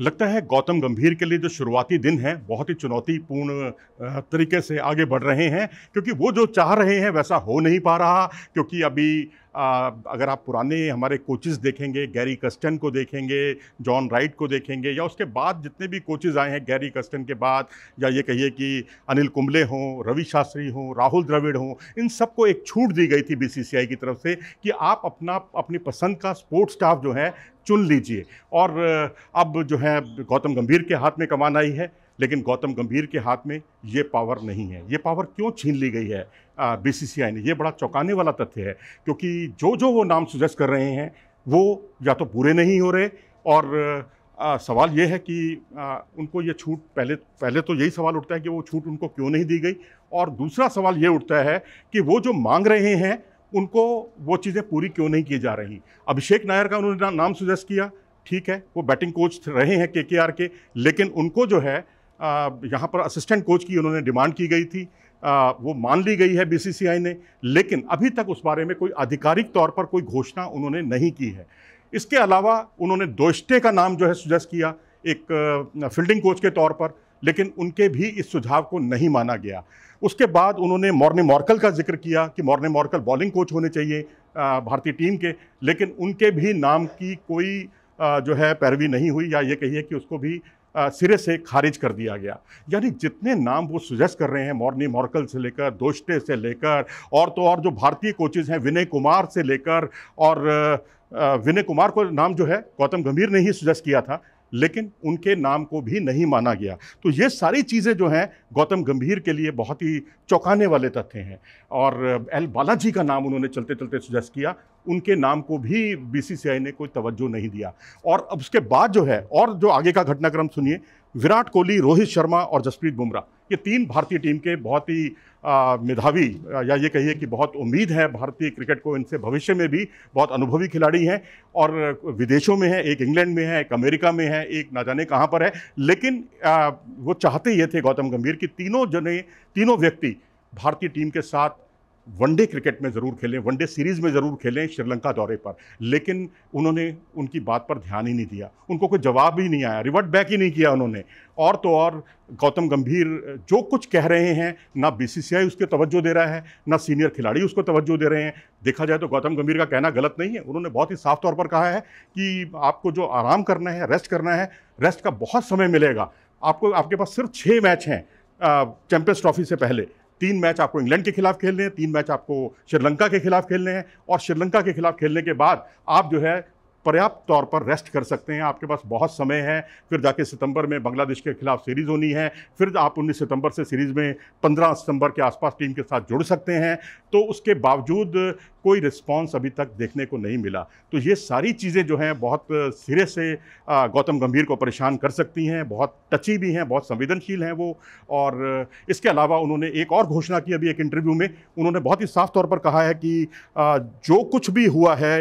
लगता है गौतम गंभीर के लिए जो शुरुआती दिन है बहुत ही चुनौतीपूर्ण तरीके से आगे बढ़ रहे हैं क्योंकि वो जो चाह रहे हैं वैसा हो नहीं पा रहा क्योंकि अभी आ, अगर आप पुराने हमारे कोचेस देखेंगे गैरी कस्टन को देखेंगे जॉन राइट को देखेंगे या उसके बाद जितने भी कोचेस आए हैं गैरी कस्टन के बाद या ये कहिए कि अनिल कुंबले हों रवि शास्त्री हों राहुल द्रविड़ हों इन सबको एक छूट दी गई थी बीसीसीआई की तरफ से कि आप अपना अपनी पसंद का स्पोर्ट्स स्टाफ जो है चुन लीजिए और अब जो है गौतम गंभीर के हाथ में कमान आई है लेकिन गौतम गंभीर के हाथ में ये पावर नहीं है ये पावर क्यों छीन ली गई है बीसीसीआई ने ये बड़ा चौंकाने वाला तथ्य है क्योंकि जो जो वो नाम सुजेस्ट कर रहे हैं वो या तो पूरे नहीं हो रहे और आ, सवाल ये है कि आ, उनको ये छूट पहले पहले तो यही सवाल उठता है कि वो छूट उनको क्यों नहीं दी गई और दूसरा सवाल ये उठता है कि वो जो मांग रहे हैं उनको वो चीज़ें पूरी क्यों नहीं की जा रही अभिषेक नायर का उन्होंने ना, नाम सुजेस्ट किया ठीक है वो बैटिंग कोच रहे हैं के के आर के लेकिन उनको जो है यहाँ पर असिस्टेंट कोच की उन्होंने डिमांड की गई थी आ, वो मान ली गई है बीसीसीआई ने लेकिन अभी तक उस बारे में कोई आधिकारिक तौर पर कोई घोषणा उन्होंने नहीं की है इसके अलावा उन्होंने दोस्टे का नाम जो है सुजेस्ट किया एक फील्डिंग कोच के तौर पर लेकिन उनके भी इस सुझाव को नहीं माना गया उसके बाद उन्होंने मॉर्ने मॉर्कल का जिक्र किया कि मॉर्ने मॉर्कल बॉलिंग कोच होने चाहिए भारतीय टीम के लेकिन उनके भी नाम की कोई जो है पैरवी नहीं हुई या ये कहिए कि उसको भी सिरे से खारिज कर दिया गया यानी जितने नाम वो सुजेस्ट कर रहे हैं मॉर्नी मॉर्कल से लेकर दोस्टे से लेकर और तो और जो भारतीय कोचेज हैं विनय कुमार से लेकर और विनय कुमार को नाम जो है गौतम गंभीर ने ही सुजेस्ट किया था लेकिन उनके नाम को भी नहीं माना गया तो ये सारी चीज़ें जो हैं गौतम गंभीर के लिए बहुत ही चौंकाने वाले तथ्य हैं और एल बालाजी का नाम उन्होंने चलते चलते सुजेस्ट किया उनके नाम को भी बीसीसीआई ने कोई तवज्जो नहीं दिया और अब उसके बाद जो है और जो आगे का घटनाक्रम सुनिए विराट कोहली रोहित शर्मा और जसप्रीत बुमराह ये तीन भारतीय टीम के बहुत ही मेधावी या ये कहिए कि बहुत उम्मीद है भारतीय क्रिकेट को इनसे भविष्य में भी बहुत अनुभवी खिलाड़ी हैं और विदेशों में है एक इंग्लैंड में है एक अमेरिका में है एक ना जाने कहाँ पर है लेकिन आ, वो चाहते ये थे गौतम गंभीर कि तीनों जने तीनों व्यक्ति भारतीय टीम के साथ वनडे क्रिकेट में ज़रूर खेलें वनडे सीरीज़ में ज़रूर खेलें श्रीलंका दौरे पर लेकिन उन्होंने उनकी बात पर ध्यान ही नहीं दिया उनको कोई जवाब ही नहीं आया रिवर्ट बैक ही नहीं किया उन्होंने और तो और गौतम गंभीर जो कुछ कह रहे हैं ना बीसीसीआई उसके तवज्जो दे रहा है ना सीनियर खिलाड़ी उसको तवज्जो दे रहे हैं देखा जाए तो गौतम गंभीर का कहना गलत नहीं है उन्होंने बहुत ही साफ तौर पर कहा है कि आपको जो आराम करना है रेस्ट करना है रेस्ट का बहुत समय मिलेगा आपको आपके पास सिर्फ छः मैच हैं चैंपियंस ट्रॉफी से पहले तीन मैच आपको इंग्लैंड के खिलाफ खेलने हैं तीन मैच आपको श्रीलंका के खिलाफ खेलने हैं और श्रीलंका के खिलाफ खेलने के बाद आप जो है पर्याप्त तौर पर रेस्ट कर सकते हैं आपके पास बहुत समय है फिर जाके सितंबर में बांग्लादेश के खिलाफ सीरीज़ होनी है फिर आप उन्नीस सितंबर से सीरीज़ में पंद्रह सितंबर के आसपास टीम के साथ जुड़ सकते हैं तो उसके बावजूद कोई रिस्पॉन्स अभी तक देखने को नहीं मिला तो ये सारी चीज़ें जो हैं बहुत सिरे से गौतम गंभीर को परेशान कर सकती हैं बहुत टची भी हैं बहुत संवेदनशील हैं वो और इसके अलावा उन्होंने एक और घोषणा की अभी एक इंटरव्यू में उन्होंने बहुत ही साफ तौर पर कहा है कि जो कुछ भी हुआ है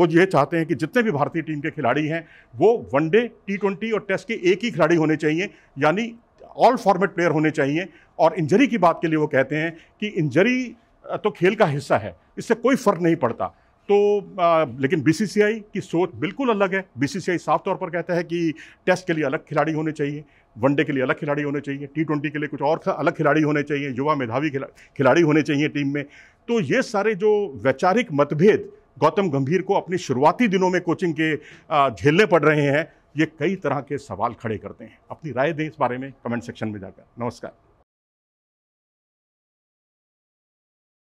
वो ये चाहते हैं कि जितने भी भारतीय टीम के खिलाड़ी हैं वो वनडे टी और टेस्ट के एक ही खिलाड़ी होने चाहिए यानी ऑल फॉर्मेट प्लेयर होने चाहिए और इंजरी की बात के लिए वो कहते हैं कि इंजरी तो खेल का हिस्सा है इससे कोई फ़र्क नहीं पड़ता तो आ, लेकिन बीसीसीआई की सोच बिल्कुल अलग है बीसीसीआई साफ तौर पर कहता है कि टेस्ट के लिए अलग खिलाड़ी होने चाहिए वनडे के लिए अलग खिलाड़ी होने चाहिए टी ट्वेंटी के लिए कुछ और अलग खिलाड़ी होने चाहिए युवा मेधावी खिलाड़ी होने चाहिए टीम में तो ये सारे जो वैचारिक मतभेद गौतम गंभीर को अपनी शुरुआती दिनों में कोचिंग के झेलने पड़ रहे हैं ये कई तरह के सवाल खड़े करते हैं अपनी राय दें इस बारे में कमेंट सेक्शन में जाकर नमस्कार